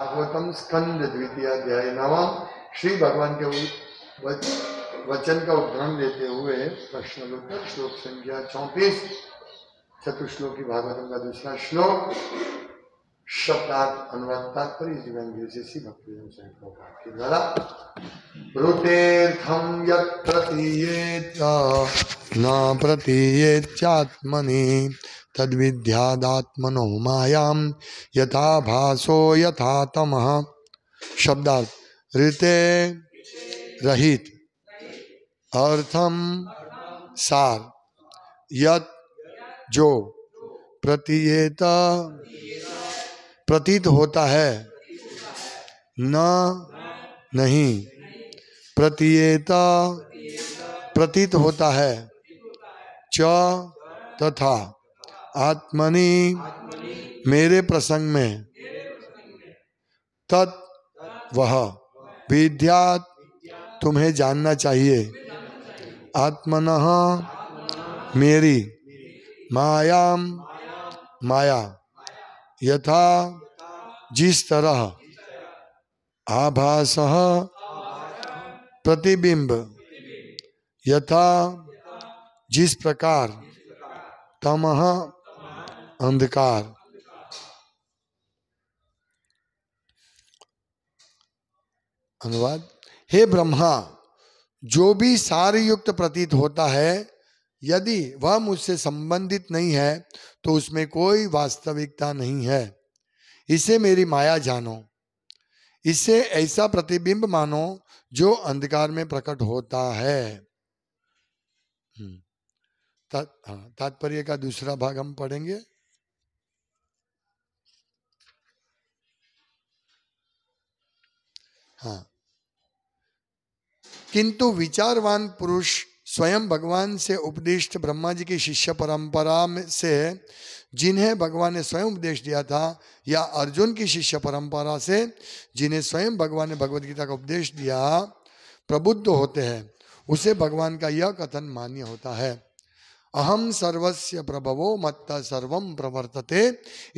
भागवतम स्कंद द्वितीय अध्याय नामा श्री भगवान के वचन का उदाहरण लेते हुए प्रश्न उत्तर श्लोक संख्या चौंतीस चतुश्लोकी भागवतम का दूसरा श्लोक शब्दार्थ अनुवाद तात्पर्य जीवन जैसे भक्तिजन संहिता के द्वारा रुतेर्थम यत प्रतीयेत न प्रतीयेत चात्मनि तद्विद्यादात्मनो मायाम यथा भासो यथा तम शब्दार्थ ऋते रहित अर्थम सार यत जो प्रतीयत प्रतीत होता है न नहीं प्रतीयत प्रतीत होता है च तथा आत्मनि मेरे प्रसंग में तत् वह विद्या तुम्हें जानना चाहिए आत्मन मेरी मायाम माया यथा जिस तरह आभास प्रतिबिंब यथा जिस प्रकार तमह अंधकार अनुवाद हे ब्रह्मा जो भी सार युक्त प्रतीत होता है यदि वह मुझसे संबंधित नहीं है तो उसमें कोई वास्तविकता नहीं है इसे मेरी माया जानो इसे ऐसा प्रतिबिंब मानो जो अंधकार में प्रकट होता है हम्म। हाँ, तात्पर्य का दूसरा भाग हम पढ़ेंगे हाँ किंतु विचारवान पुरुष स्वयं भगवान से उपदिष्ट ब्रह्मा जी की शिष्य परंपरा में से जिन्हें भगवान ने स्वयं उपदेश दिया था या अर्जुन की शिष्य परंपरा से जिन्हें स्वयं भगवान ने भगवदगीता का उपदेश दिया प्रबुद्ध होते हैं उसे भगवान का यह कथन मान्य होता है अहम सर्वस्य प्रभवो मत्त सर्व प्रवर्तते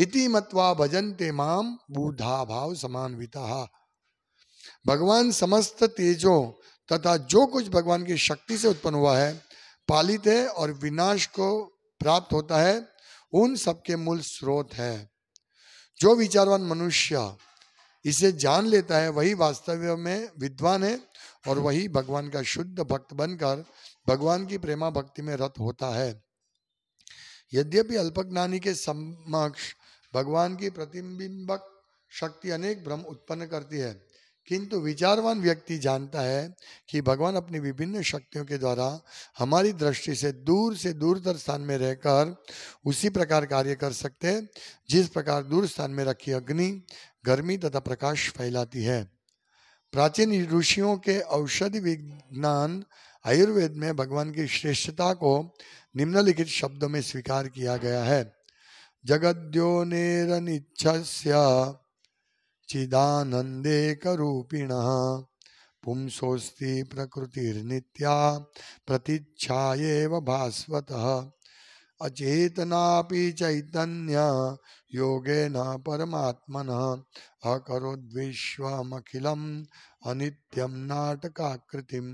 इति मत्वा भजन्ते माम बूढ़ा भाव समान्विता भगवान समस्त तेजों तथा जो कुछ भगवान की शक्ति से उत्पन्न हुआ है पालित है और विनाश को प्राप्त होता है उन सबके मूल स्रोत है जो विचारवान मनुष्य इसे जान लेता है वही वास्तव में विद्वान है और वही भगवान का शुद्ध भक्त बनकर भगवान की प्रेमा भक्ति में रत होता है यद्यपि अल्पज्ञानी के समक्ष भगवान की प्रतिबिंबक शक्ति अनेक भ्रम उत्पन्न करती है किंतु विचारवान व्यक्ति जानता है कि भगवान अपनी विभिन्न शक्तियों के द्वारा हमारी दृष्टि से दूर से दूरतर स्थान में रहकर उसी प्रकार कार्य कर सकते जिस प्रकार दूर स्थान में रखी अग्नि गर्मी तथा प्रकाश फैलाती है प्राचीन ऋषियों के औषधि विज्ञान आयुर्वेद में भगवान की श्रेष्ठता को निम्नलिखित शब्दों में स्वीकार किया गया है जगद्योनेरनिच्छस्य चिदानन्दे करूपिणः पुंसोऽस्ति प्रकृतिर्नित्या प्रतीच्छायेव भास्वतः अचेतनापि चैतन्य योगेन परमात्मनः अकरोद्विश्वमखिलम् अनित्यम नाटकाकृतिम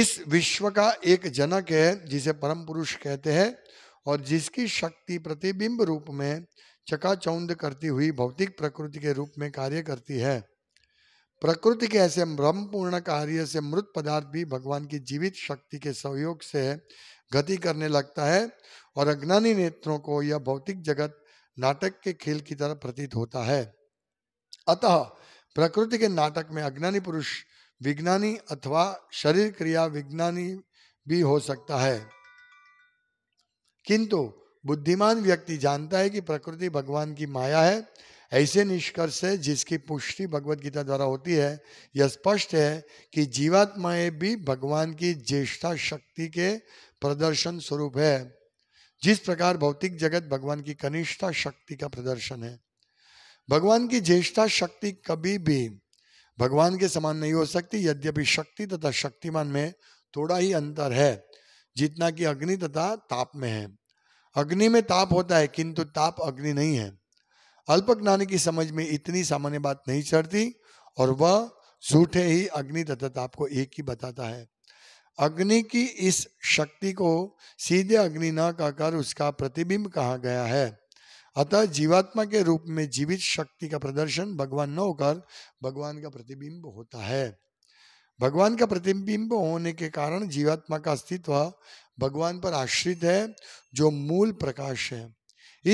इस विश्व का एक जनक है जिसे परम पुरुष कहते हैं और जिसकी शक्ति प्रतिबिंब रूप में चकाचौंध करती हुई भौतिक प्रकृति के रूप में कार्य करती है प्रकृति के ऐसे ब्रह्मपूर्ण कार्य से मृत पदार्थ भी भगवान की जीवित शक्ति के सहयोग से गति करने लगता है और अज्ञानी नेत्रों को यह भौतिक जगत नाटक के खेल की तरह प्रतीत होता है अतः प्रकृति के नाटक में अज्ञानी पुरुष विज्ञानी अथवा शरीर क्रिया विज्ञानी भी हो सकता है किंतु बुद्धिमान व्यक्ति जानता है कि प्रकृति भगवान की माया है ऐसे निष्कर्ष है जिसकी पुष्टि भगवत गीता द्वारा होती है यह स्पष्ट है कि जीवात्माएं भी भगवान की ज्येष्ठा शक्ति के प्रदर्शन स्वरूप है जिस प्रकार भौतिक जगत भगवान की कनिष्ठा शक्ति का प्रदर्शन है भगवान की ज्येष्ठा शक्ति कभी भी भगवान के समान नहीं हो सकती यद्यपि शक्ति तथा शक्तिमान में थोड़ा ही अंतर है जितना कि अग्नि तथा ताप में है अग्नि में ताप होता है किंतु ताप अग्नि नहीं है अल्प ज्ञान की समझ में इतनी सामान्य बात नहीं चढ़ती और वह झूठे ही अग्नि तथा ताप को एक ही बताता है अग्नि की इस शक्ति को सीधे अग्नि न कहकर उसका प्रतिबिंब कहा गया है अतः जीवात्मा के रूप में जीवित शक्ति का प्रदर्शन भगवान न होकर भगवान का प्रतिबिंब होता है भगवान का प्रतिबिंब होने के कारण जीवात्मा का अस्तित्व भगवान पर आश्रित है जो मूल प्रकाश है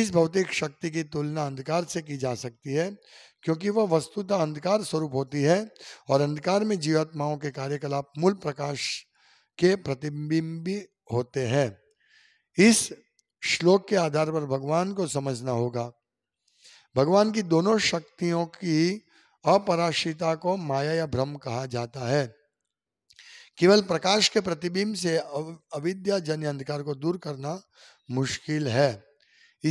इस भौतिक शक्ति की तुलना अंधकार से की जा सकती है क्योंकि वह वस्तुतः अंधकार स्वरूप होती है और अंधकार में जीवात्माओं के कार्यकलाप मूल प्रकाश के प्रतिबिंबी होते हैं इस श्लोक के आधार पर भगवान को समझना होगा भगवान की दोनों शक्तियों की अपराश्रिता को माया या भ्रम कहा जाता है केवल प्रकाश के प्रतिबिंब से अविद्या जन्य अंधकार को दूर करना मुश्किल है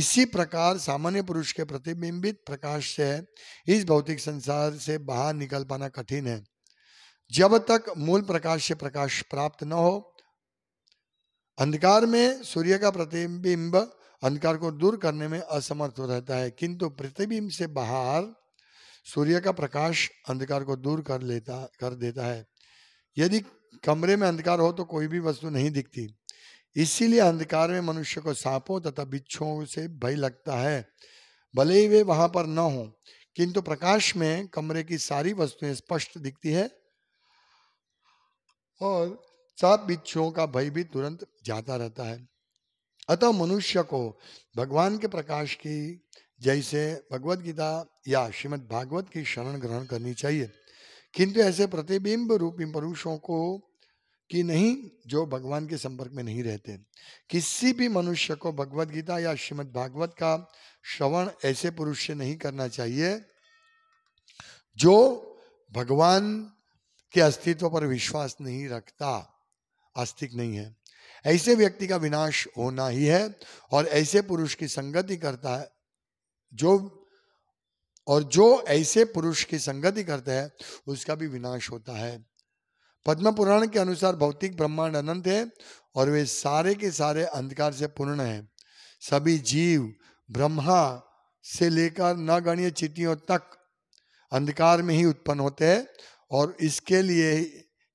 इसी प्रकार सामान्य पुरुष के प्रतिबिंबित प्रकाश से इस भौतिक संसार से बाहर निकल पाना कठिन है जब तक मूल प्रकाश से प्रकाश प्राप्त न हो अंधकार में सूर्य का प्रतिबिंब अंधकार को दूर करने में असमर्थ रहता है किंतु प्रतिबिंब से बाहर सूर्य का प्रकाश अंधकार को दूर कर लेता कर देता है यदि कमरे में अंधकार हो तो कोई भी वस्तु नहीं दिखती इसीलिए अंधकार में मनुष्य को सांपों तथा बिच्छों से भय लगता है भले ही वे वहां पर न हो किंतु प्रकाश में कमरे की सारी वस्तुएं स्पष्ट दिखती है और सांप बिच्छुओं का भय भी तुरंत जाता रहता है अतः मनुष्य को भगवान के प्रकाश की जैसे भगवत गीता या श्रीमद् भागवत की शरण ग्रहण करनी चाहिए किंतु ऐसे प्रतिबिंब रूपी पुरुषों को कि नहीं जो भगवान के संपर्क में नहीं रहते किसी भी मनुष्य को भगवत गीता या श्रीमद् भागवत का श्रवण ऐसे पुरुष से नहीं करना चाहिए जो भगवान के अस्तित्व पर विश्वास नहीं रखता आस्तिक नहीं है ऐसे व्यक्ति का विनाश होना ही है और ऐसे पुरुष की संगति करता है जो और जो ऐसे पुरुष की संगति करते हैं उसका भी विनाश होता है पद्म पुराण के अनुसार भौतिक ब्रह्मांड अनंत है और वे सारे के सारे अंधकार से पूर्ण है सभी जीव ब्रह्मा से लेकर नगण्य चिटियों तक अंधकार में ही उत्पन्न होते हैं और इसके लिए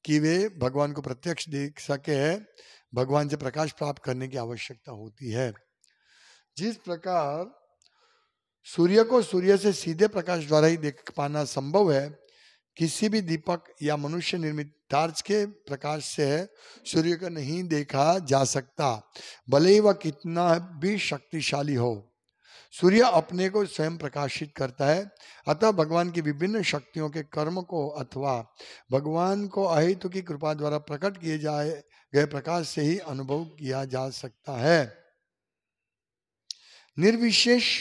कि वे भगवान को प्रत्यक्ष देख सके है भगवान से प्रकाश प्राप्त करने की आवश्यकता होती है जिस प्रकार सूर्य को सूर्य से सीधे प्रकाश द्वारा ही देख पाना संभव है किसी भी दीपक या मनुष्य निर्मित टार्च के प्रकाश से सूर्य को नहीं देखा जा सकता भले ही वह कितना भी शक्तिशाली हो सूर्य अपने को स्वयं प्रकाशित करता है अतः भगवान की विभिन्न शक्तियों के कर्म को अथवा भगवान को अहितु की कृपा द्वारा प्रकट किए जाए गए प्रकाश से ही अनुभव किया जा सकता है निर्विशेष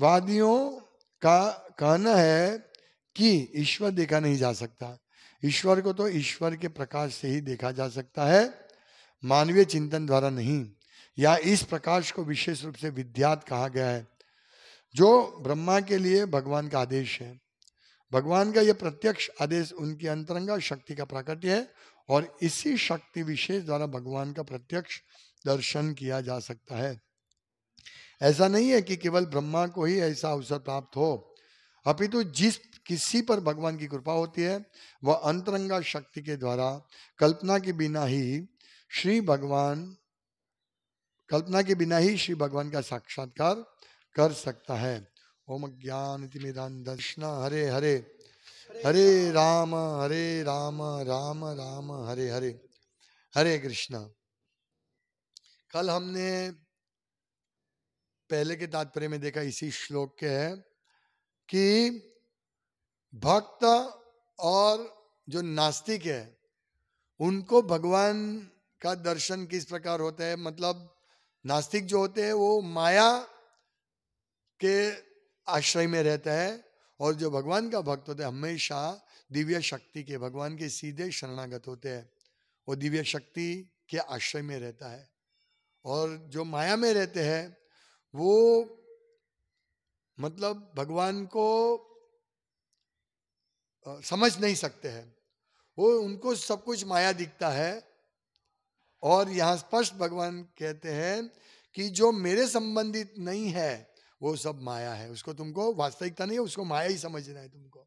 वादियों का कहना है कि ईश्वर देखा नहीं जा सकता ईश्वर को तो ईश्वर के प्रकाश से ही देखा जा सकता है मानवीय चिंतन द्वारा नहीं या इस प्रकाश को विशेष रूप से विद्यात कहा गया है जो ब्रह्मा के लिए भगवान का आदेश है भगवान का यह प्रत्यक्ष आदेश उनकी अंतरंगा शक्ति का प्राकट्य है और इसी शक्ति विशेष द्वारा भगवान का प्रत्यक्ष दर्शन किया जा सकता है ऐसा नहीं है कि केवल ब्रह्मा को ही ऐसा अवसर प्राप्त हो अपितु जिस किसी पर भगवान की कृपा होती है वह अंतरंगा शक्ति के द्वारा कल्पना के बिना ही श्री भगवान कल्पना के बिना ही श्री भगवान का साक्षात्कार कर सकता है ओम ज्ञान तिमिदान दर्शन हरे हरे हरे राम हरे राम राम राम हरे हरे हरे कृष्णा कल हमने पहले के तात्पर्य में देखा इसी श्लोक के है कि भक्त और जो नास्तिक है उनको भगवान का दर्शन किस प्रकार होता है मतलब नास्तिक जो होते हैं वो माया के आश्रय में रहता है और जो भगवान का भक्त होता है हमेशा दिव्य शक्ति के भगवान के सीधे शरणागत होते हैं वो दिव्य शक्ति के आश्रय में रहता है और जो माया में रहते हैं वो मतलब भगवान को समझ नहीं सकते हैं वो उनको सब कुछ माया दिखता है और यहाँ स्पष्ट भगवान कहते हैं कि जो मेरे संबंधित नहीं है वो सब माया है उसको तुमको वास्तविकता नहीं है उसको माया ही समझना है तुमको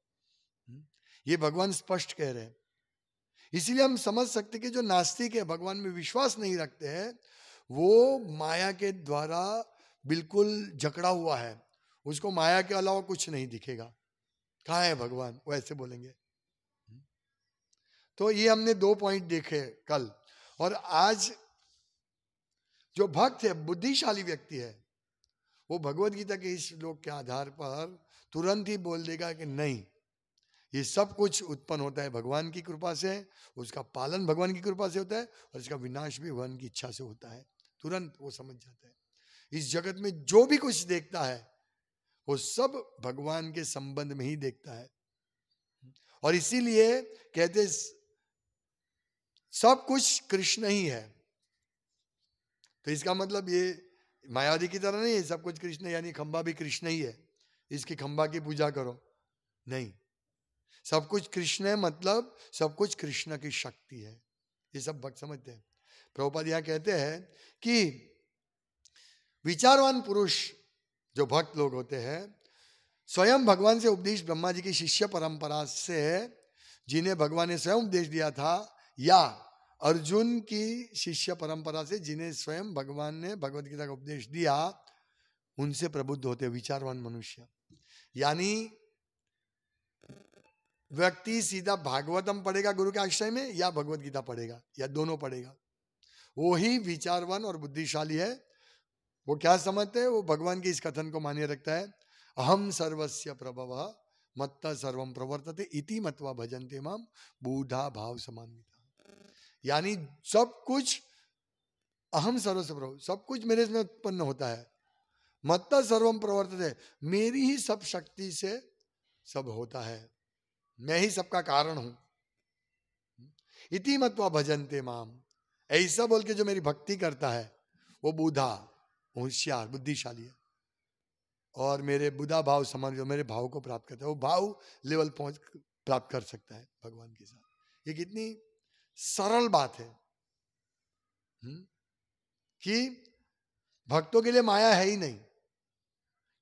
हम्म? ये भगवान स्पष्ट कह रहे हैं इसीलिए हम समझ सकते कि जो नास्तिक है भगवान में विश्वास नहीं रखते हैं वो माया के द्वारा बिल्कुल जकड़ा हुआ है उसको माया के अलावा कुछ नहीं दिखेगा कहा है भगवान वो ऐसे बोलेंगे तो ये हमने दो पॉइंट देखे कल और आज जो भक्त है बुद्धिशाली व्यक्ति है वो भगवत गीता के इस श्लोक के आधार पर तुरंत ही बोल देगा कि नहीं ये सब कुछ उत्पन्न होता है भगवान की कृपा से उसका पालन भगवान की कृपा से होता है और इसका विनाश भी भगवान की इच्छा से होता है तुरंत वो समझ जाता है इस जगत में जो भी कुछ देखता है वो सब भगवान के संबंध में ही देखता है और इसीलिए कहते सब कुछ कृष्ण ही है तो इसका मतलब ये मायावती की तरह नहीं है सब कुछ कृष्ण यानी खंबा भी कृष्ण ही है इसकी खंबा की पूजा करो नहीं सब कुछ कृष्ण है मतलब सब कुछ कृष्ण की शक्ति है ये सब भक्त समझते हैं प्रभुपाद यहाँ कहते हैं कि विचारवान पुरुष जो भक्त लोग होते हैं स्वयं भगवान से उपदेश ब्रह्मा जी की शिष्य परंपरा से जिन्हें भगवान ने स्वयं उपदेश दिया था या अर्जुन की शिष्य परंपरा से जिन्हें स्वयं भगवान ने भगवदगीता का उपदेश दिया उनसे प्रबुद्ध होते विचारवान मनुष्य यानी व्यक्ति सीधा भागवतम पढ़ेगा गुरु के आश्रय में या भगवत गीता पढ़ेगा या दोनों पढ़ेगा वो ही विचारवान और बुद्धिशाली है वो क्या समझते हैं वो भगवान के इस कथन को मान्य रखता है अहम सर्वस्य प्रभव मत्ता सर्वम प्रवर्तते इति मत्वा भजनते माम बूढ़ा भाव समान यानी सब कुछ अहम सर्वस्व प्रभु सब कुछ मेरे इसमें उत्पन्न होता है मत्ता सर्वम प्रवर्तते मेरी ही सब शक्ति से सब होता है मैं ही सबका कारण हूं इति मत्वा भजनते माम ऐसा बोल के जो मेरी भक्ति करता है वो बूढ़ा होशियार बुद्धिशाली है और मेरे बुधा भाव समान जो मेरे भाव को प्राप्त करता है वो भाव लेवल पहुंच प्राप्त कर सकता है भगवान के साथ ये कितनी सरल बात है हुँ? कि भक्तों के लिए माया है ही नहीं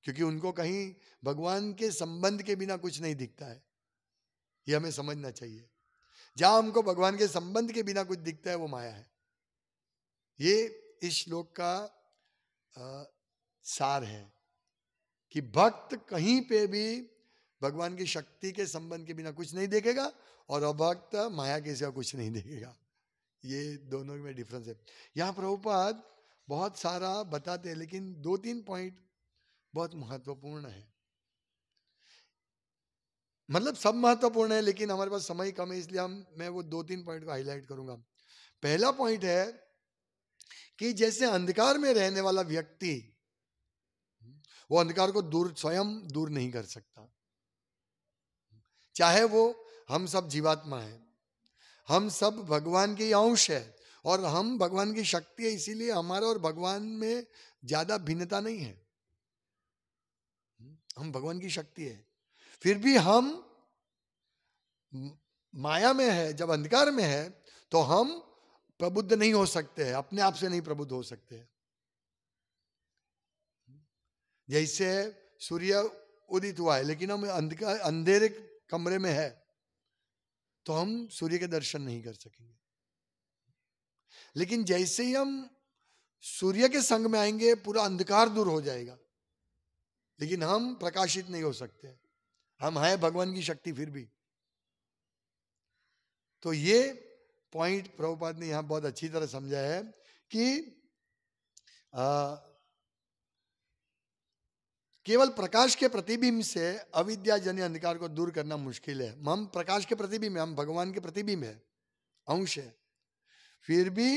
क्योंकि उनको कहीं भगवान के संबंध के बिना कुछ नहीं दिखता है ये हमें समझना चाहिए जहां हमको भगवान के संबंध के बिना कुछ दिखता है वो माया है ये इस श्लोक का सार है कि भक्त कहीं पे भी भगवान की शक्ति के संबंध के बिना कुछ नहीं देखेगा और अभक्त माया के सिवा कुछ नहीं देखेगा ये दोनों में डिफरेंस है यहाँ प्रभुपाद बहुत सारा बताते हैं लेकिन दो तीन पॉइंट बहुत महत्वपूर्ण है मतलब सब महत्वपूर्ण है लेकिन हमारे पास समय कम है इसलिए हम मैं वो दो तीन पॉइंट को हाईलाइट करूंगा पहला पॉइंट है कि जैसे अंधकार में रहने वाला व्यक्ति वो अंधकार को दूर स्वयं दूर नहीं कर सकता चाहे वो हम सब जीवात्मा है हम सब भगवान के अंश है और हम भगवान की शक्ति है इसीलिए हमारा और भगवान में ज्यादा भिन्नता नहीं है हम भगवान की शक्ति है फिर भी हम माया में है जब अंधकार में है तो हम प्रबुद्ध नहीं हो सकते हैं अपने आप से नहीं प्रबुद्ध हो सकते हैं जैसे सूर्य उदित हुआ है लेकिन हम अंधकार अंधेरे कमरे में है तो हम सूर्य के दर्शन नहीं कर सकेंगे लेकिन जैसे ही हम सूर्य के संग में आएंगे पूरा अंधकार दूर हो जाएगा लेकिन हम प्रकाशित नहीं हो सकते हम हैं भगवान की शक्ति फिर भी तो ये पॉइंट प्रभुपाद ने यहाँ बहुत अच्छी तरह समझा है कि केवल प्रकाश के प्रतिबिंब से अविद्याजन्य अंधकार को दूर करना मुश्किल है हम प्रकाश के प्रतिबिंब हम भगवान के प्रतिबिंब है अंश है फिर भी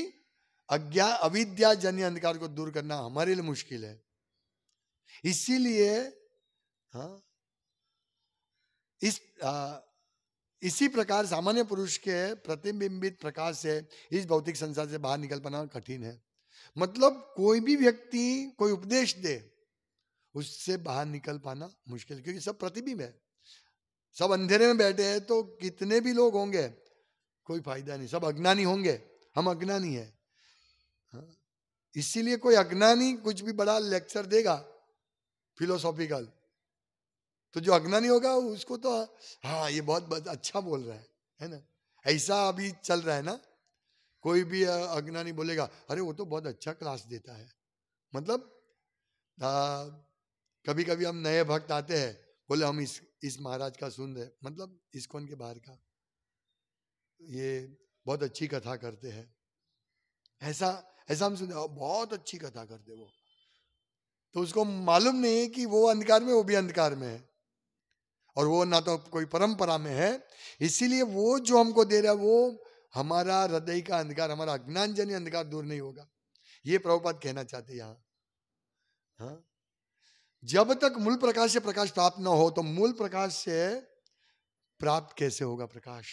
अज्ञा अविद्याजन्य अंधकार को दूर करना हमारे लिए मुश्किल है इसीलिए हाँ इस आ, इसी प्रकार सामान्य पुरुष के प्रतिबिंबित प्रकाश से इस भौतिक संसार से बाहर निकल पाना कठिन है मतलब कोई भी व्यक्ति कोई उपदेश दे उससे बाहर निकल पाना मुश्किल क्योंकि सब प्रतिबिंब है सब अंधेरे में बैठे हैं तो कितने भी लोग होंगे कोई फायदा नहीं सब अज्ञानी होंगे हम अज्ञानी है हाँ, इसीलिए कोई अज्ञानी कुछ भी बड़ा लेक्चर देगा फिलोसॉफिकल तो जो नहीं होगा उसको तो हाँ ये बहुत अच्छा बोल रहा है है ना ऐसा अभी चल रहा है ना कोई भी अग्नानी बोलेगा अरे वो तो बहुत अच्छा क्लास देता है मतलब आ, कभी कभी हम नए भक्त आते हैं बोले हम इस इस महाराज का सुन रहे मतलब इस कौन के बाहर का ये बहुत अच्छी कथा करते हैं ऐसा ऐसा हम सुनते बहुत अच्छी कथा करते वो तो उसको मालूम नहीं है कि वो अंधकार में वो भी अंधकार में है और वो ना तो कोई परंपरा में है इसीलिए वो जो हमको दे रहा है वो हमारा हृदय का अंधकार हमारा अज्ञानजन्य अंधकार दूर नहीं होगा ये प्रभुपात कहना चाहते यहाँ हाँ जब तक मूल प्रकाश से प्रकाश प्राप्त ना हो तो मूल प्रकाश से प्राप्त कैसे होगा प्रकाश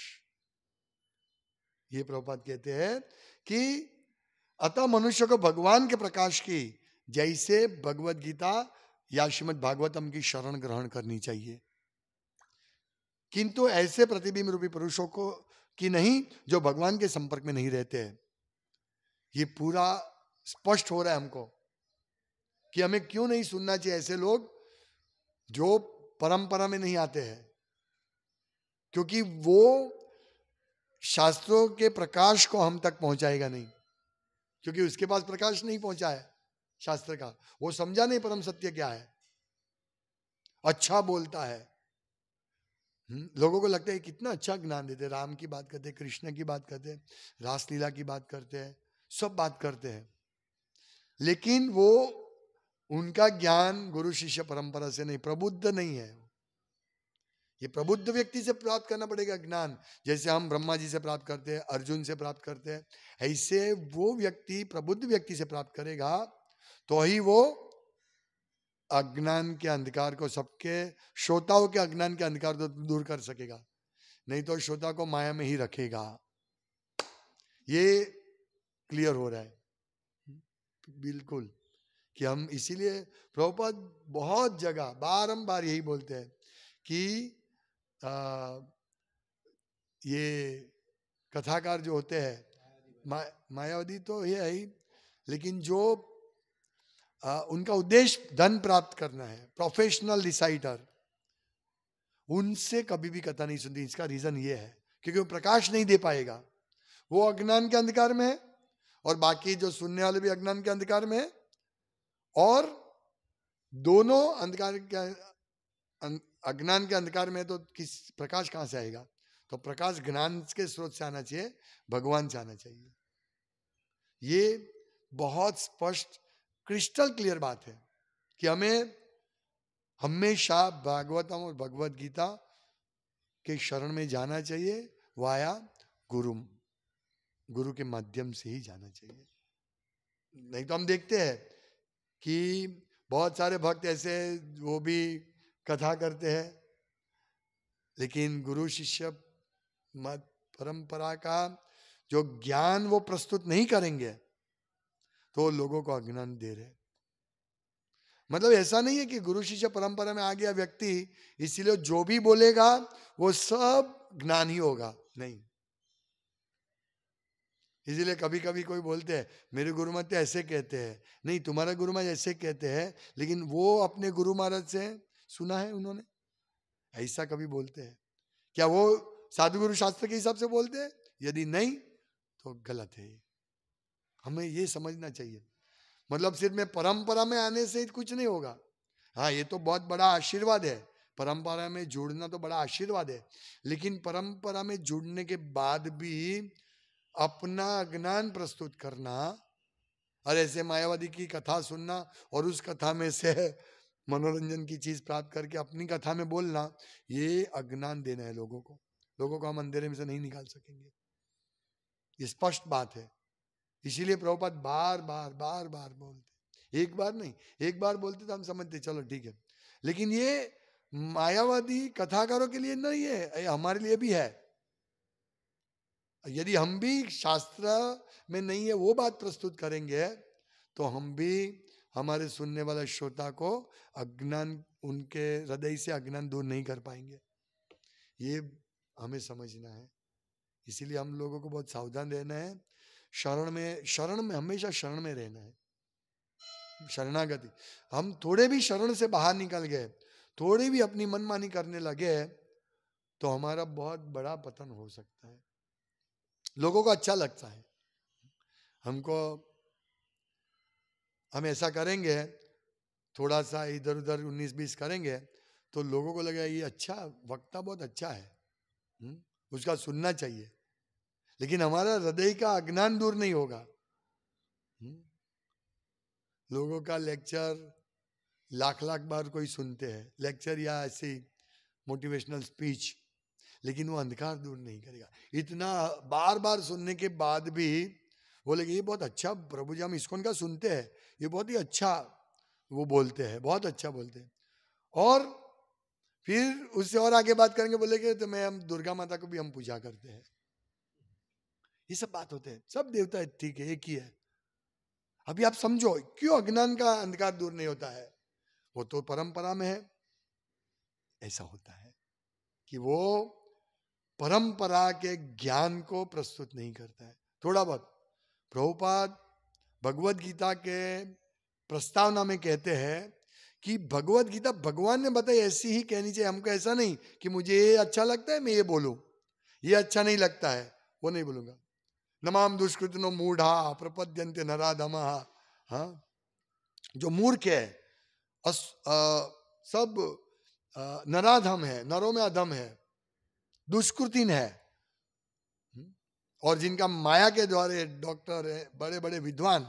ये प्रभुपात कहते हैं कि अतः मनुष्य को भगवान के प्रकाश की जैसे भगवत गीता या श्रीमद भागवतम की शरण ग्रहण करनी चाहिए किंतु ऐसे प्रतिबिंब रूपी पुरुषों को की नहीं जो भगवान के संपर्क में नहीं रहते हैं ये पूरा स्पष्ट हो रहा है हमको कि हमें क्यों नहीं सुनना चाहिए ऐसे लोग जो परंपरा में नहीं आते हैं क्योंकि वो शास्त्रों के प्रकाश को हम तक पहुंचाएगा नहीं क्योंकि उसके पास प्रकाश नहीं पहुंचा है शास्त्र का वो समझा नहीं परम सत्य क्या है अच्छा बोलता है हम्म, लोगों को लगता है कितना अच्छा ज्ञान देते राम की बात करते कृष्ण की बात करते रासलीला की बात करते हैं सब बात करते हैं लेकिन वो उनका ज्ञान गुरु शिष्य परंपरा से नहीं प्रबुद्ध नहीं है ये प्रबुद्ध व्यक्ति से प्राप्त करना पड़ेगा ज्ञान जैसे हम ब्रह्मा जी से प्राप्त करते हैं अर्जुन से प्राप्त करते हैं ऐसे वो व्यक्ति प्रबुद्ध व्यक्ति से प्राप्त करेगा तो ही वो अज्ञान के अंधकार को सबके श्रोताओं के अज्ञान के अंधकार को दूर कर सकेगा नहीं तो श्रोता को माया में ही रखेगा ये क्लियर हो रहा है बिल्कुल कि हम इसीलिए प्रभुपद बहुत जगह बारंबार यही बोलते हैं कि आ, ये कथाकार जो होते हैं मा, मायावादी तो ये है ही लेकिन जो उनका उद्देश्य धन प्राप्त करना है प्रोफेशनल रिसाइटर उनसे कभी भी कथा नहीं सुनती इसका रीजन ये है क्योंकि वो प्रकाश नहीं दे पाएगा वो अज्ञान के अंधकार में है और बाकी जो सुनने वाले भी अज्ञान के अंधकार में है और दोनों अंधकार के अं, अज्ञान के अंधकार में तो किस प्रकाश कहां से आएगा तो प्रकाश ज्ञान के स्रोत से आना चाहिए भगवान से आना चाहिए ये बहुत स्पष्ट क्रिस्टल क्लियर बात है कि हमें हमेशा भागवतम और भगवत गीता के शरण में जाना चाहिए वाया गुरु गुरु के माध्यम से ही जाना चाहिए नहीं तो हम देखते हैं कि बहुत सारे भक्त ऐसे वो भी कथा करते हैं लेकिन गुरु शिष्य मत परंपरा का जो ज्ञान वो प्रस्तुत नहीं करेंगे तो लोगों को अज्ञान दे रहे मतलब ऐसा नहीं है कि गुरु शिष्य परंपरा में आ गया व्यक्ति इसीलिए जो भी बोलेगा वो सब ज्ञान ही होगा नहीं इसीलिए कभी कभी कोई बोलते हैं मेरे गुरु महाराज ऐसे कहते हैं नहीं तुम्हारा गुरु महाराज ऐसे कहते हैं लेकिन वो अपने गुरु महाराज से सुना है उन्होंने ऐसा कभी बोलते हैं क्या वो साधु गुरु शास्त्र के हिसाब से बोलते हैं यदि नहीं तो गलत है हमें ये समझना चाहिए मतलब सिर्फ में परंपरा में आने से कुछ नहीं होगा हाँ ये तो बहुत बड़ा आशीर्वाद है परंपरा में जुड़ना तो बड़ा आशीर्वाद है लेकिन परंपरा में जुड़ने के बाद भी अपना ज्ञान प्रस्तुत करना और ऐसे मायावादी की कथा सुनना और उस कथा में से मनोरंजन की चीज प्राप्त करके अपनी कथा में बोलना ये अज्ञान देना है लोगों को लोगों को हम अंधेरे में से नहीं निकाल सकेंगे स्पष्ट बात है इसीलिए प्रभुपात बार बार बार बार बोलते एक बार नहीं एक बार बोलते तो हम समझते चलो ठीक है लेकिन ये मायावादी कथाकारों के लिए नहीं है हमारे लिए भी है यदि हम भी शास्त्र में नहीं है वो बात प्रस्तुत करेंगे तो हम भी हमारे सुनने वाले श्रोता को अज्ञान उनके हृदय से अज्ञान दूर नहीं कर पाएंगे ये हमें समझना है इसीलिए हम लोगों को बहुत सावधान रहना है शरण में शरण में हमेशा शरण में रहना है शरणागति हम थोड़े भी शरण से बाहर निकल गए थोड़ी भी अपनी मनमानी करने लगे तो हमारा बहुत बड़ा पतन हो सकता है लोगों को अच्छा लगता है हमको हम ऐसा करेंगे थोड़ा सा इधर उधर उन्नीस बीस करेंगे तो लोगों को लगेगा ये अच्छा वक्ता बहुत अच्छा है हुँ? हम्म, उसका सुनना चाहिए लेकिन हमारा हृदय का अज्ञान दूर नहीं होगा हम्म। लोगों का लेक्चर लाख लाख बार कोई सुनते हैं लेक्चर या ऐसी मोटिवेशनल स्पीच लेकिन वो अंधकार दूर नहीं करेगा इतना बार बार सुनने के बाद भी वो कि ये बहुत अच्छा प्रभु जी हम इसको का सुनते हैं ये बहुत ही अच्छा वो बोलते हैं बहुत अच्छा बोलते हैं और फिर उससे और आगे बात करेंगे बोले कि तो मैं हम दुर्गा माता को भी हम पूजा करते हैं ये सब बात होते हैं सब देवता ठीक है एक ही है अभी आप समझो क्यों अज्ञान का अंधकार दूर नहीं होता है वो तो परंपरा में है ऐसा होता है कि वो परंपरा के ज्ञान को प्रस्तुत नहीं करता है थोड़ा बहुत प्रभुपाद भगवत गीता के प्रस्तावना में कहते हैं कि भगवत गीता भगवान ने बताई ऐसी ही कहनी चाहिए हमको ऐसा नहीं कि मुझे ये अच्छा लगता है मैं ये बोलूं ये अच्छा नहीं लगता है वो नहीं बोलूंगा नमाम दुष्कृत नो मूढ़ा प्रपद्यंत नराधमा हाँ जो मूर्ख है अस, आ, सब आ, नराधम है नरों में अधम है दुष्कृतिन है और जिनका माया के द्वारे डॉक्टर है बड़े बड़े विद्वान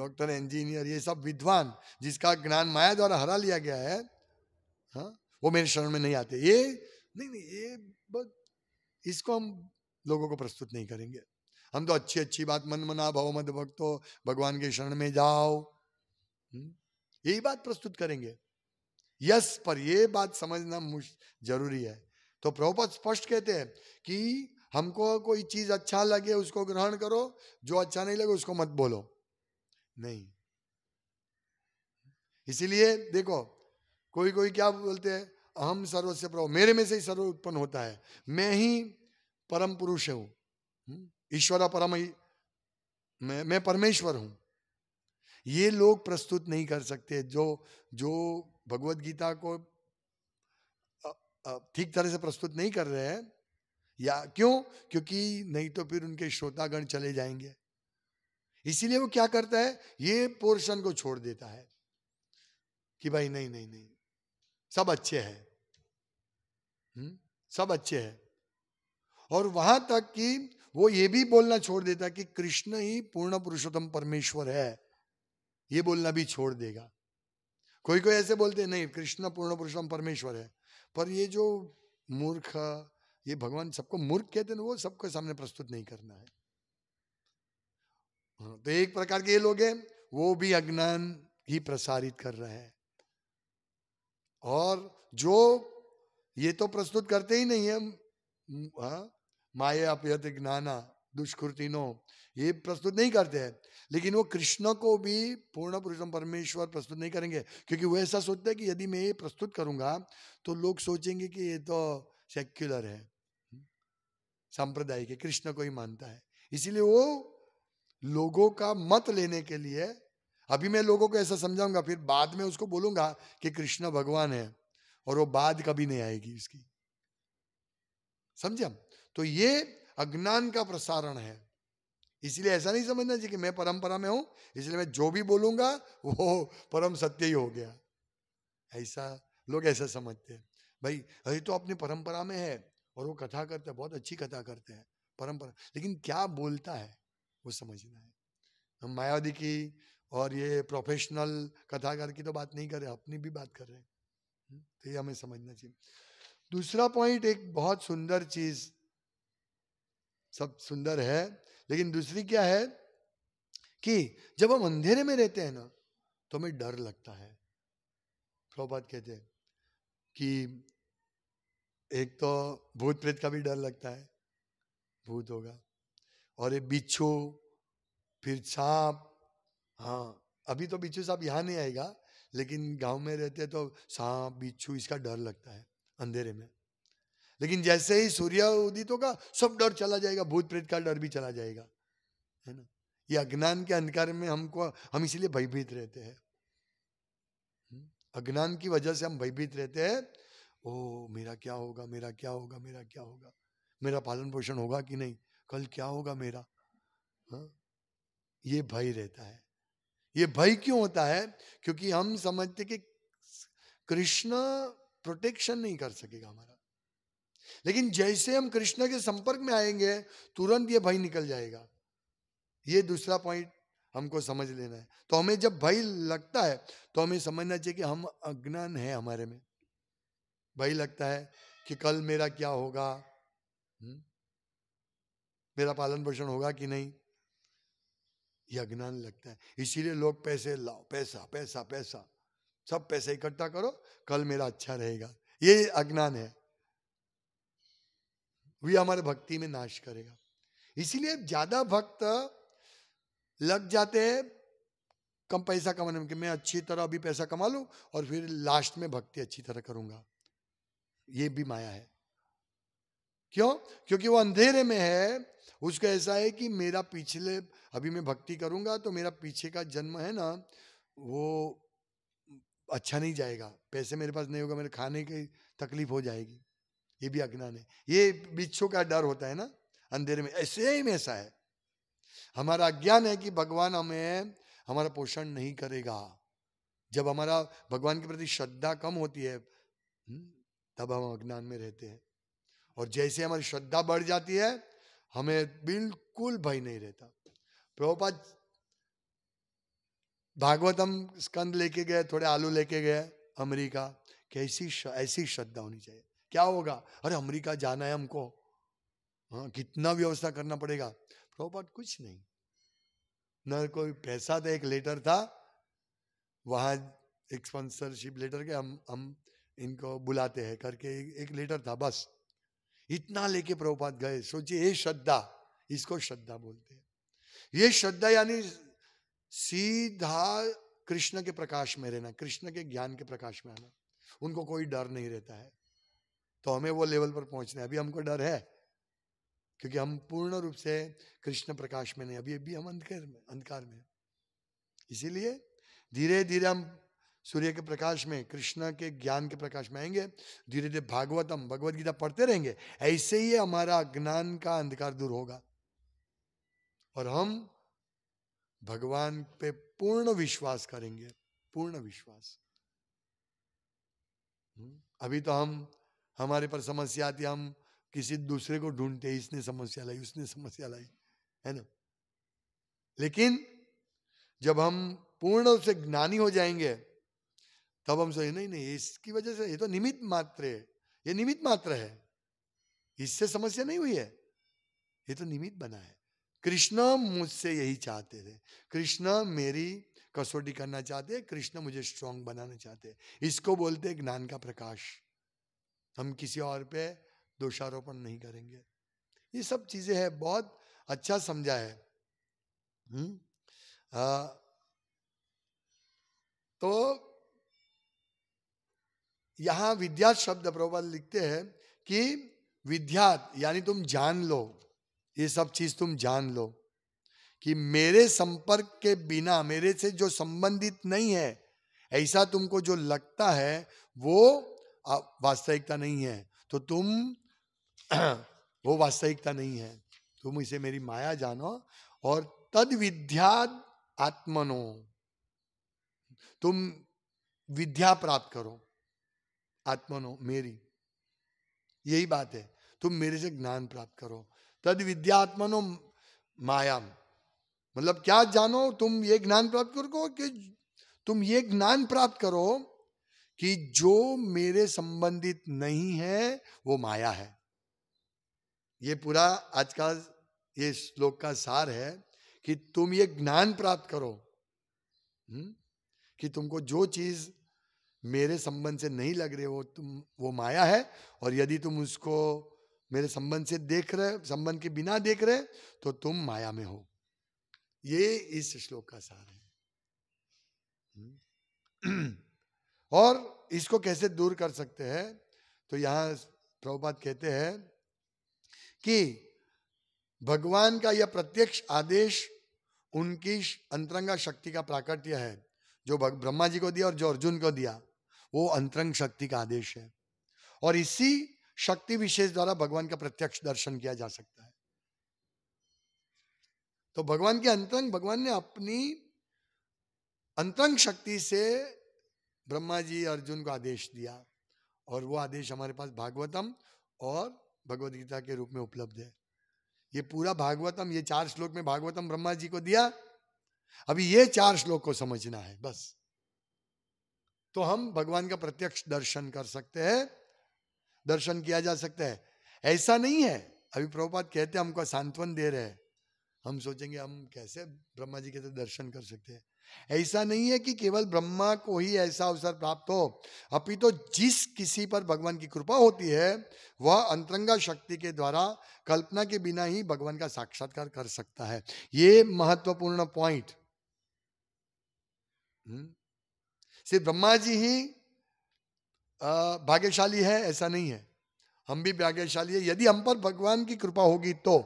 डॉक्टर इंजीनियर ये सब विद्वान जिसका ज्ञान माया द्वारा हरा लिया गया है हा? वो मेरे शरण में नहीं आते ये नहीं नहीं ये बस इसको हम लोगों को प्रस्तुत नहीं करेंगे हम तो अच्छी अच्छी बात मन मना भाव मद भक्तो भगवान के शरण में जाओ यही बात प्रस्तुत करेंगे यस पर यह बात समझना जरूरी है तो प्रभुपद स्पष्ट कहते हैं कि हमको कोई चीज अच्छा लगे उसको ग्रहण करो जो अच्छा नहीं लगे उसको मत बोलो नहीं इसीलिए देखो कोई कोई क्या बोलते हैं अहम सर्वस्व प्रभु मेरे में से ही सर्व उत्पन्न होता है मैं ही परम पुरुष है वो हम्म? ईश्वर परम मैं मैं परमेश्वर हूं ये लोग प्रस्तुत नहीं कर सकते जो जो भगवत गीता को ठीक तरह से प्रस्तुत नहीं कर रहे हैं या क्यों क्योंकि नहीं तो फिर उनके श्रोतागण चले जाएंगे इसीलिए वो क्या करता है ये पोर्शन को छोड़ देता है कि भाई नहीं नहीं नहीं सब अच्छे हैं हम्म? सब अच्छे हैं और वहां तक कि वो ये भी बोलना छोड़ देता कि कृष्ण ही पूर्ण पुरुषोत्तम परमेश्वर है ये बोलना भी छोड़ देगा कोई कोई ऐसे बोलते नहीं कृष्ण पूर्ण पुरुषोत्तम परमेश्वर है पर ये जो मूर्ख ये भगवान सबको मूर्ख कहते हैं वो सबको सामने प्रस्तुत नहीं करना है हाँ, तो एक प्रकार के ये लोग हैं वो भी अज्ञान ही प्रसारित कर रहे हैं और जो ये तो प्रस्तुत करते ही नहीं है हाँ, माया अपयत ज्ञाना दुष्कृतिनो ये प्रस्तुत नहीं करते हैं लेकिन वो कृष्ण को भी पूर्ण पुरुषम परमेश्वर प्रस्तुत नहीं करेंगे क्योंकि वो ऐसा सोचते हैं कि यदि मैं ये प्रस्तुत करूंगा तो लोग सोचेंगे कि ये तो सेक्युलर है सांप्रदायिक है कृष्ण को ही मानता है इसीलिए वो लोगों का मत लेने के लिए अभी मैं लोगों को ऐसा समझाऊंगा फिर बाद में उसको बोलूंगा कि कृष्ण भगवान है और वो बाद कभी नहीं आएगी उसकी समझे हम तो ये अज्ञान का प्रसारण है इसलिए ऐसा नहीं समझना चाहिए कि मैं परंपरा में हूं इसलिए मैं जो भी बोलूंगा वो परम सत्य ही हो गया ऐसा लोग ऐसा समझते हैं भाई अरे तो अपनी परंपरा में है और वो कथा करते हैं बहुत अच्छी कथा करते हैं परंपरा लेकिन क्या बोलता है वो समझना है हम मायावती की और ये प्रोफेशनल कथाकार की तो बात नहीं कर रहे अपनी भी बात कर रहे हैं हम्म, तो ये हमें समझना चाहिए दूसरा पॉइंट एक बहुत सुंदर चीज सब सुंदर है लेकिन दूसरी क्या है कि जब हम अंधेरे में रहते हैं ना तो हमें डर लगता है बात कहते हैं कि एक तो भूत प्रेत का भी डर लगता है भूत होगा और ये बिच्छू फिर सांप हाँ अभी तो बिच्छू सांप यहाँ नहीं आएगा लेकिन गांव में रहते तो सांप बिच्छू इसका डर लगता है अंधेरे में लेकिन जैसे ही सूर्य उदित होगा सब डर चला जाएगा भूत प्रेत का डर भी चला जाएगा है ना ये अज्ञान के अंधकार में हमको हम इसीलिए भयभीत रहते हैं हम्म, अज्ञान की वजह से हम भयभीत रहते हैं ओ मेरा क्या होगा मेरा क्या होगा मेरा क्या होगा मेरा पालन पोषण होगा कि नहीं कल क्या होगा मेरा हा? ये भय रहता है ये भय क्यों होता है क्योंकि हम समझते कि कृष्ण प्रोटेक्शन नहीं कर सकेगा हमारा लेकिन जैसे हम कृष्ण के संपर्क में आएंगे तुरंत ये भय निकल जाएगा ये दूसरा पॉइंट हमको समझ लेना है तो हमें जब भय लगता है तो हमें समझना चाहिए कि हम अज्ञान है हमारे में भय लगता है कि कल मेरा क्या होगा हुँ? हम्म? मेरा पालन पोषण होगा कि नहीं यह अज्ञान लगता है इसीलिए लोग पैसे लाओ पैसा पैसा पैसा सब पैसे इकट्ठा करो कल मेरा अच्छा रहेगा ये अज्ञान है वही हमारे भक्ति में नाश करेगा इसीलिए ज्यादा भक्त लग जाते हैं कम पैसा कमाने में कि मैं अच्छी तरह अभी पैसा कमा लू और फिर लास्ट में भक्ति अच्छी तरह करूंगा ये भी माया है क्यों क्योंकि वो अंधेरे में है उसको ऐसा है कि मेरा पिछले अभी मैं भक्ति करूंगा तो मेरा पीछे का जन्म है ना वो अच्छा नहीं जाएगा पैसे मेरे पास नहीं होगा मेरे खाने की तकलीफ हो जाएगी ये भी अज्ञान है ये बिच्छू का डर होता है ना अंधेरे में ऐसे ही में ऐसा है हमारा अज्ञान है कि भगवान हमें हमारा पोषण नहीं करेगा जब हमारा भगवान के प्रति श्रद्धा कम होती है हम्म, तब हम अज्ञान में रहते हैं और जैसे हमारी श्रद्धा बढ़ जाती है हमें बिल्कुल भय नहीं रहता प्रभुपा भागवतम स्कंद लेके गए थोड़े आलू लेके गए अमेरिका कैसी ऐसी श्रद्धा होनी चाहिए क्या होगा अरे अमेरिका जाना है हमको हाँ कितना व्यवस्था करना पड़ेगा प्रभुपाद कुछ नहीं न कोई पैसा था एक लेटर था वहाँ एक स्पॉन्सरशिप लेटर के हम हम इनको बुलाते हैं करके एक लेटर था बस इतना लेके प्रभुपात गए सोचिए ये श्रद्धा इसको श्रद्धा बोलते हैं ये श्रद्धा यानी सीधा कृष्ण के प्रकाश में रहना कृष्ण के ज्ञान के प्रकाश में आना उनको कोई डर नहीं रहता है तो हमें वो लेवल पर पहुंचना है अभी हमको डर है क्योंकि हम पूर्ण रूप से कृष्ण प्रकाश में नहीं अभी अभी हम अंधकार में अंधकार में इसीलिए धीरे धीरे हम सूर्य के प्रकाश में कृष्ण के ज्ञान के प्रकाश में आएंगे धीरे धीरे भागवत हम भगवत गीता पढ़ते रहेंगे ऐसे ही हमारा ज्ञान का अंधकार दूर होगा और हम भगवान पे पूर्ण विश्वास करेंगे पूर्ण विश्वास हम्म, अभी तो हम हमारे पर समस्या आती हम किसी दूसरे को ढूंढते इसने समस्या लाई उसने समस्या लाई है ना लेकिन जब हम पूर्ण से ज्ञानी हो जाएंगे तब हम सोचे नहीं नहीं इसकी वजह से ये तो निमित मात्र है ये निमित मात्र है इससे समस्या नहीं हुई है ये तो निमित बना है कृष्ण मुझसे यही चाहते थे कृष्ण मेरी कसौटी करना चाहते कृष्ण मुझे स्ट्रांग बनाना चाहते इसको बोलते ज्ञान का प्रकाश हम किसी और पे दोषारोपण नहीं करेंगे ये सब चीजें हैं बहुत अच्छा समझा है हम्म? आ, तो यहां विद्या शब्द प्रभुपाद लिखते हैं कि विद्या यानी तुम जान लो ये सब चीज तुम जान लो कि मेरे संपर्क के बिना मेरे से जो संबंधित नहीं है ऐसा तुमको जो लगता है वो वास्तविकता नहीं है तो तुम वो वास्तविकता नहीं है तुम इसे मेरी माया जानो और तद विद्या आत्मनो तुम विद्या प्राप्त करो आत्मनो मेरी यही बात है तुम मेरे से ज्ञान प्राप्त करो तद विद्या आत्मनो माया मतलब क्या जानो तुम ये ज्ञान प्राप्त करो कि तुम ये ज्ञान प्राप्त करो कि जो मेरे संबंधित नहीं है वो माया है ये पूरा आज का ये श्लोक का सार है कि तुम ये ज्ञान प्राप्त करो हुँ? हम्म, कि तुमको जो चीज मेरे संबंध से नहीं लग रही वो तुम वो माया है और यदि तुम उसको मेरे संबंध से देख रहे संबंध के बिना देख रहे तो तुम माया में हो ये इस श्लोक का सार है हुँ? हम्म। और इसको कैसे दूर कर सकते हैं तो यहाँ प्रभुपात कहते हैं कि भगवान का यह प्रत्यक्ष आदेश उनकी अंतरंगा शक्ति का प्राकट्य है जो ब्रह्मा जी को दिया और जो अर्जुन को दिया वो अंतरंग शक्ति का आदेश है और इसी शक्ति विशेष द्वारा भगवान का प्रत्यक्ष दर्शन किया जा सकता है तो भगवान के अंतरंग भगवान ने अपनी अंतरंग शक्ति से ब्रह्मा जी अर्जुन को आदेश दिया और वो आदेश हमारे पास भागवतम और भगवदगीता गीता के रूप में उपलब्ध है ये पूरा भागवतम ये चार श्लोक में भागवतम ब्रह्मा जी को दिया अभी ये चार श्लोक को समझना है बस तो हम भगवान का प्रत्यक्ष दर्शन कर सकते हैं दर्शन किया जा सकता है ऐसा नहीं है अभी प्रभुपात कहते हैं हमको सांत्वन दे रहे हैं हम सोचेंगे हम कैसे ब्रह्मा जी के साथ दर्शन कर सकते हैं ऐसा नहीं है कि केवल ब्रह्मा को ही ऐसा अवसर प्राप्त हो अपि तो जिस किसी पर भगवान की कृपा होती है वह अंतरंगा शक्ति के द्वारा कल्पना के बिना ही भगवान का साक्षात्कार कर सकता है ये महत्वपूर्ण पॉइंट हम्म। सिर्फ ब्रह्मा जी ही भाग्यशाली है ऐसा नहीं है हम भी भाग्यशाली है यदि हम पर भगवान की कृपा होगी तो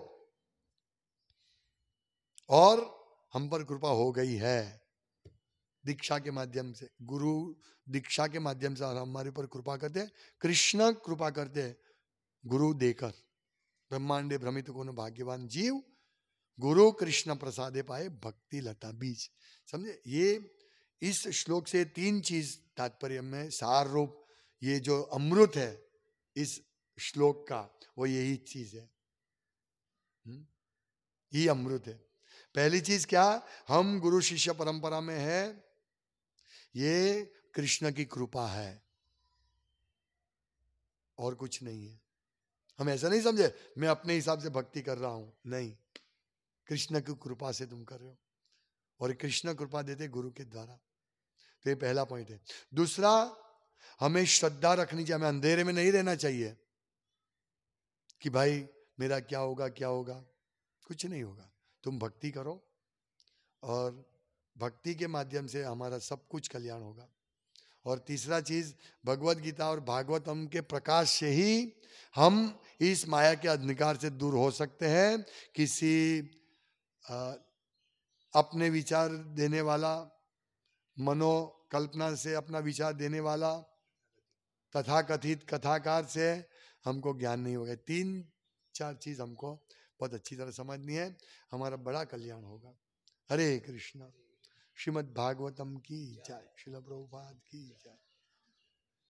और हम पर कृपा हो गई है दीक्षा के माध्यम से गुरु दीक्षा के माध्यम से हमारे ऊपर कृपा करते हैं कृष्ण कृपा करते हैं गुरु देकर ब्रह्मांडे भ्रमित को भाग्यवान जीव गुरु कृष्ण प्रसादे पाए भक्ति लता बीज समझे ये इस श्लोक से तीन चीज तात्पर्य में सार रूप ये जो अमृत है इस श्लोक का वो यही चीज है हम्म? ये अमृत है पहली चीज क्या हम गुरु शिष्य परंपरा में है ये कृष्ण की कृपा है और कुछ नहीं है हम ऐसा नहीं समझे मैं अपने हिसाब से भक्ति कर रहा हूं नहीं कृष्ण की कृपा से तुम कर रहे हो और कृष्ण कृपा देते गुरु के द्वारा तो ये पहला पॉइंट है दूसरा हमें श्रद्धा रखनी चाहिए हमें अंधेरे में नहीं रहना चाहिए कि भाई मेरा क्या होगा क्या होगा कुछ नहीं होगा तुम भक्ति करो और भक्ति के माध्यम से हमारा सब कुछ कल्याण होगा और तीसरा चीज भगवत गीता और भागवतम के प्रकाश से ही हम इस माया के अंधकार से दूर हो सकते हैं किसी आ, अपने विचार देने वाला मनोकल्पना से अपना विचार देने वाला तथा कथित कथाकार से हमको ज्ञान नहीं होगा तीन चार चीज हमको बहुत अच्छी तरह समझनी है हमारा बड़ा कल्याण होगा हरे कृष्णा भागवतम की जय शिल प्रभुपाद की जय